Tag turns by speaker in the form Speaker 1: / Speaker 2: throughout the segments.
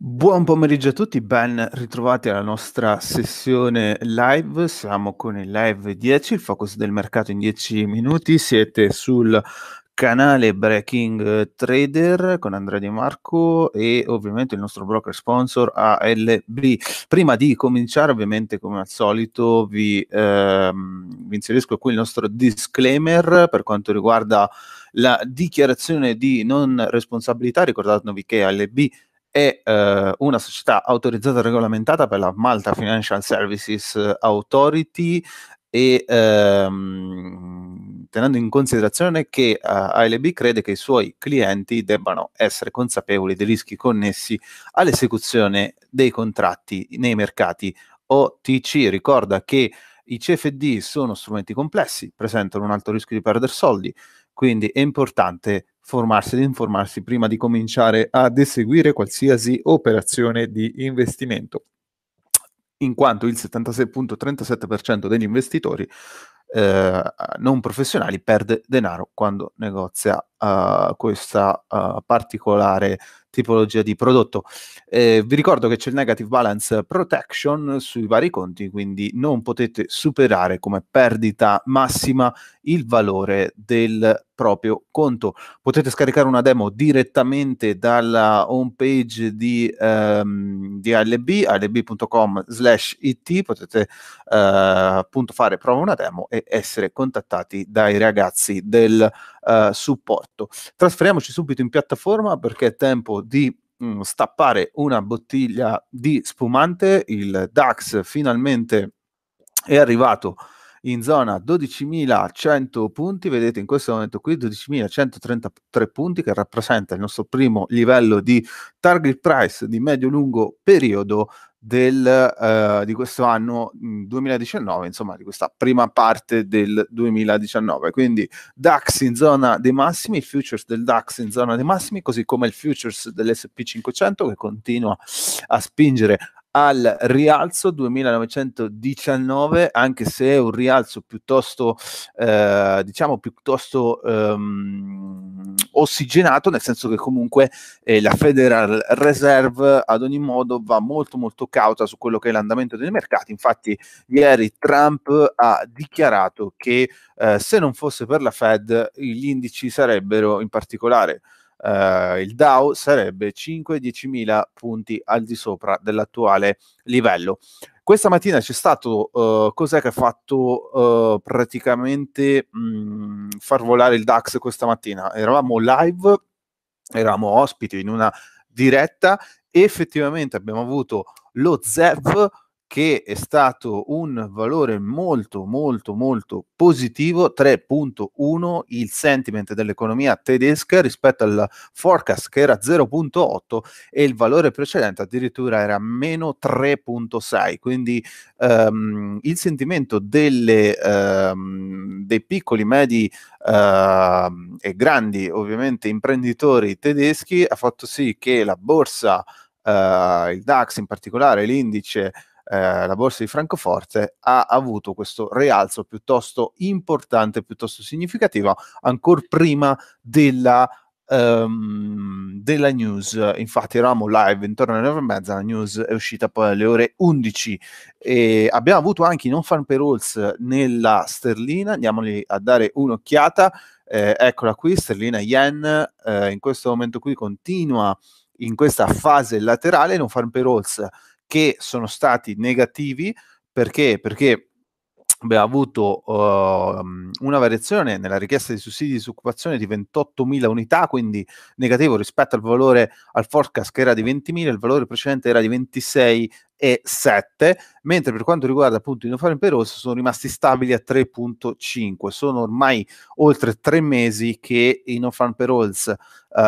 Speaker 1: Buon pomeriggio a tutti, ben ritrovati alla nostra sessione live. Siamo con il live 10, il focus del mercato in 10 minuti. Siete sul canale Breaking Trader con Andrea Di Marco e ovviamente il nostro broker sponsor ALB. Prima di cominciare, ovviamente, come al solito, vi, ehm, vi inserisco qui il nostro disclaimer per quanto riguarda la dichiarazione di non responsabilità. ricordandovi che ALB è eh, una società autorizzata e regolamentata per la Malta Financial Services Authority e ehm, tenendo in considerazione che eh, ALB crede che i suoi clienti debbano essere consapevoli dei rischi connessi all'esecuzione dei contratti nei mercati OTC. Ricorda che i CFD sono strumenti complessi, presentano un alto rischio di perdere soldi, quindi è importante formarsi ed informarsi prima di cominciare ad eseguire qualsiasi operazione di investimento, in quanto il 76.37% degli investitori eh, non professionali perde denaro quando negozia uh, questa uh, particolare tipologia di prodotto. Eh, vi ricordo che c'è il negative balance protection sui vari conti, quindi non potete superare come perdita massima il valore del proprio conto. Potete scaricare una demo direttamente dalla home page di, ehm, di ALB, alb.com slash it, potete eh, appunto fare prova una demo e essere contattati dai ragazzi del eh, supporto. Trasferiamoci subito in piattaforma perché è tempo di mh, mm, stappare una bottiglia di spumante. Il DAX finalmente è arrivato in zona 12.100 punti, vedete in questo momento qui 12.133 punti che rappresenta il nostro primo livello di target price di medio-lungo periodo del, uh, di questo anno 2019, insomma di questa prima parte del 2019. Quindi DAX in zona dei massimi, il futures del DAX in zona dei massimi, così come il futures dell'SP500 che continua a spingere al rialzo 2919 anche se è un rialzo piuttosto eh, diciamo piuttosto ehm, ossigenato nel senso che comunque eh, la Federal Reserve ad ogni modo va molto molto cauta su quello che è l'andamento dei mercati infatti ieri Trump ha dichiarato che eh, se non fosse per la Fed gli indici sarebbero in particolare eh, il DAO sarebbe 5-10 mila punti al di sopra dell'attuale livello. Questa mattina c'è stato uh, cos'è che ha fatto uh, praticamente mh, mm, far volare il DAX questa mattina. Eravamo live, eravamo ospiti in una diretta e effettivamente abbiamo avuto lo ZEV che è stato un valore molto molto molto positivo 3.1 il sentiment dell'economia tedesca rispetto al forecast che era 0.8 e il valore precedente addirittura era meno 3.6 quindi um, il sentimento delle, um, dei piccoli medi uh, e grandi ovviamente imprenditori tedeschi ha fatto sì che la borsa Uh, il DAX in particolare, l'indice eh, la borsa di Francoforte ha avuto questo rialzo piuttosto importante, piuttosto significativo, ancora prima della Um, della news. Infatti, eravamo live intorno alle 9 e mezza. La news è uscita poi alle ore 11. E abbiamo avuto anche i non fan payrolls nella sterlina. Andiamoli a dare un'occhiata. Eh, eccola qui, sterlina yen. Eh, in questo momento qui continua in questa fase laterale. Non fan payrolls che sono stati negativi perché? Perché abbiamo avuto uh, una variazione nella richiesta di sussidi di disoccupazione di 28.000 unità, quindi negativo rispetto al valore al forecast che era di 20.000, il valore precedente era di 26 e 7, mentre per quanto riguarda appunto i nofari imperosi sono rimasti stabili a 3.5. Sono ormai oltre tre mesi che i nofan payrolls uh,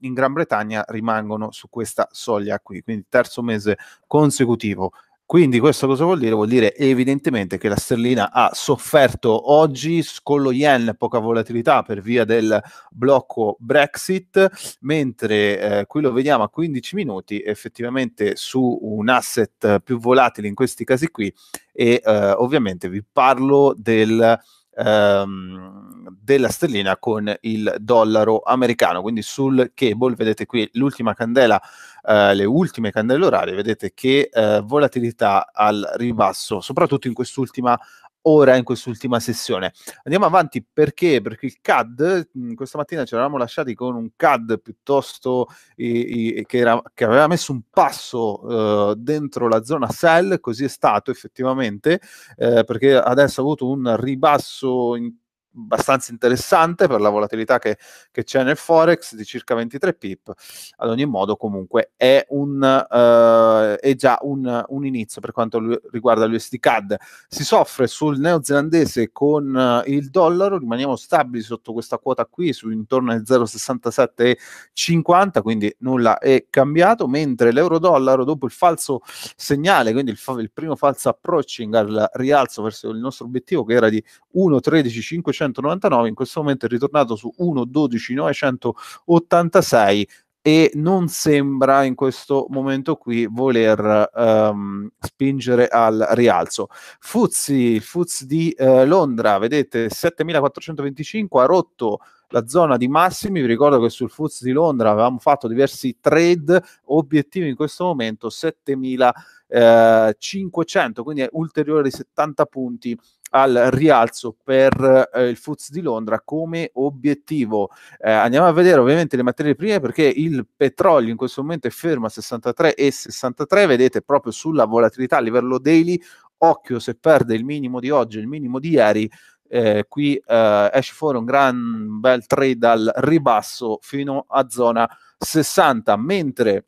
Speaker 1: in Gran Bretagna rimangono su questa soglia qui, quindi terzo mese consecutivo. Quindi questo cosa vuol dire? Vuol dire evidentemente che la sterlina ha sofferto oggi con lo yen poca volatilità per via del blocco Brexit, mentre eh, qui lo vediamo a 15 minuti effettivamente su un asset più volatile in questi casi qui e eh, ovviamente vi parlo del ehm, della sterlina con il dollaro americano. Quindi sul cable, vedete qui l'ultima candela eh, le ultime candele orarie, vedete che eh, volatilità al ribasso, soprattutto in quest'ultima ora, in quest'ultima sessione. Andiamo avanti perché? Perché il CAD, mm, questa mattina ci eravamo lasciati con un CAD piuttosto eh, eh, che, era, che, aveva messo un passo eh, dentro la zona sell, così è stato effettivamente, eh, perché adesso ha avuto un ribasso in abbastanza interessante per la volatilità che, che, c'è nel Forex di circa 23 pip. Ad ogni modo, comunque, è, un, uh, è già un, un, inizio per quanto riguarda l'USD CAD. Si soffre sul neozelandese con uh, il dollaro, rimaniamo stabili sotto questa quota qui, su intorno ai 0,6750, quindi nulla è cambiato, mentre l'euro-dollaro, dopo il falso segnale, quindi il, il primo falso approaching al rialzo verso il nostro obiettivo che era di 1,13500, 999, in questo momento è ritornato su 1.12.986 e non sembra in questo momento qui voler um, spingere al rialzo. Fuzzi, Fuzzi di eh, Londra, vedete 7425 ha rotto la zona di massimi, vi ricordo che sul Fuzzi di Londra avevamo fatto diversi trade, obiettivi in questo momento 7500, eh, quindi è ulteriore di 70 punti al rialzo per eh, il Foods di Londra come obiettivo. Eh, andiamo a vedere ovviamente le materie prime perché il petrolio in questo momento è fermo a 63 e 63, vedete proprio sulla volatilità a livello daily, occhio se perde il minimo di oggi, il minimo di ieri, eh, qui eh, esce fuori un gran bel trade al ribasso fino a zona 60, mentre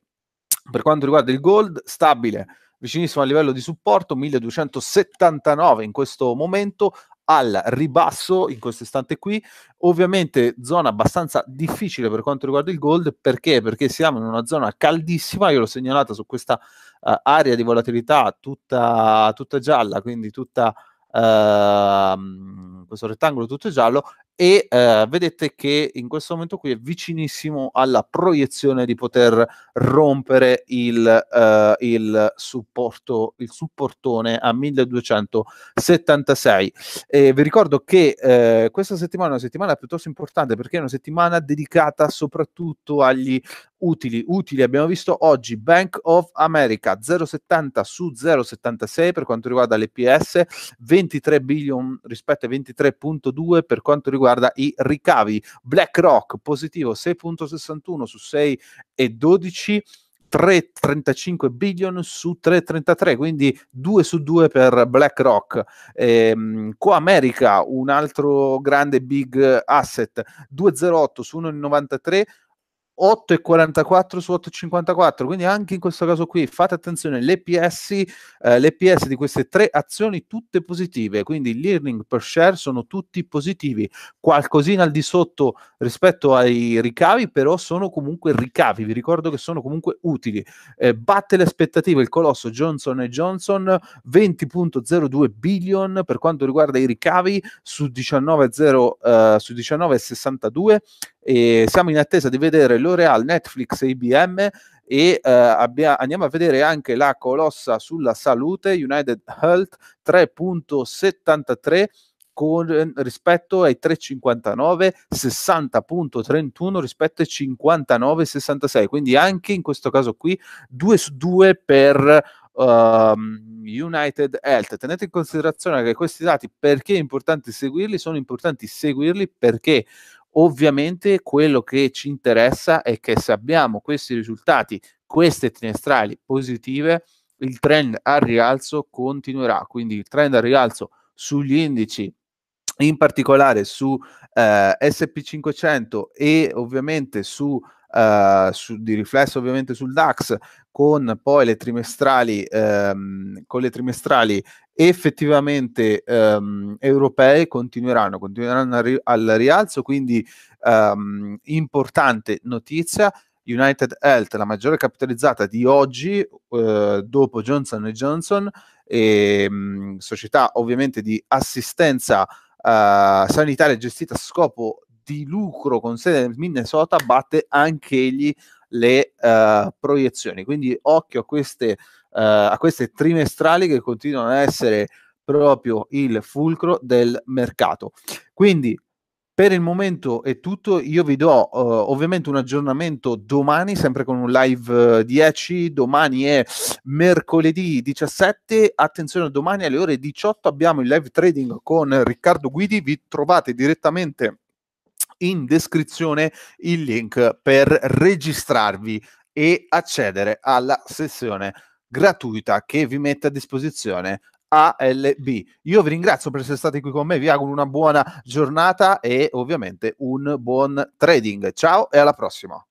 Speaker 1: per quanto riguarda il gold stabile vicinissimo al livello di supporto 1279 in questo momento al ribasso in questo istante qui ovviamente zona abbastanza difficile per quanto riguarda il gold perché perché siamo in una zona caldissima io l'ho segnalata su questa uh, area di volatilità tutta, tutta gialla quindi tutta Uh, questo rettangolo tutto giallo e eh, vedete che in questo momento qui è vicinissimo alla proiezione di poter rompere il, eh, il supporto, il supportone a 1276. E vi ricordo che eh, questa settimana è una settimana piuttosto importante perché è una settimana dedicata soprattutto agli utili. Utili abbiamo visto oggi Bank of America 0,70 su 0,76 per quanto riguarda l'EPS, 23 billion rispetto ai 23,2 per quanto riguarda riguarda i ricavi. BlackRock positivo 6.61 su 6,12. 3,35 billion su 3,33, quindi 2 su 2 per BlackRock. Ehm, Coamerica, un altro grande big asset, 2,08 su 1,93 8,44 su 8,54 quindi anche in questo caso qui fate attenzione l'EPS, eh, l'EPS di queste tre azioni tutte positive quindi gli earning per share sono tutti positivi qualcosina al di sotto rispetto ai ricavi però sono comunque ricavi vi ricordo che sono comunque utili eh, batte le aspettative il colosso Johnson Johnson 20.02 billion per quanto riguarda i ricavi su 19,62 eh, su 19, e siamo in attesa di vedere L'Oreal, Netflix e IBM e eh, abbia, andiamo a vedere anche la colossa sulla salute United Health 3.73 con, rispetto ai 3,59, 60.31 rispetto ai 59,66. Quindi anche in questo caso qui 2 su 2 per uh, United Health. Tenete in considerazione che questi dati perché è importante seguirli? Sono importanti seguirli perché Ovviamente quello che ci interessa è che se abbiamo questi risultati, queste trimestrali positive, il trend al rialzo continuerà, quindi il trend al rialzo sugli indici in particolare su eh, SP500 e ovviamente su, eh, su, di riflesso ovviamente sul DAX con poi le trimestrali, ehm, con le trimestrali effettivamente ehm, europee continueranno, continueranno ri- al rialzo, quindi ehm, importante notizia. United Health, la maggiore capitalizzata di oggi, eh, dopo Johnson Johnson, e, ehm, mh, società ovviamente di assistenza eh, eh, sanitaria gestita a scopo di lucro con sede nel Minnesota batte anche egli le uh, proiezioni. Quindi occhio a queste, uh, a queste trimestrali che continuano a essere proprio il fulcro del mercato. Quindi per il momento è tutto, io vi do uh, ovviamente un aggiornamento domani, sempre con un live 10, eh, domani è mercoledì 17, attenzione domani alle ore 18 abbiamo il live trading con Riccardo Guidi, vi trovate direttamente in descrizione il link per registrarvi e accedere alla sessione gratuita che vi mette a disposizione ALB. Io vi ringrazio per essere stati qui con me, vi auguro una buona giornata e ovviamente un buon trading. Ciao e alla prossima.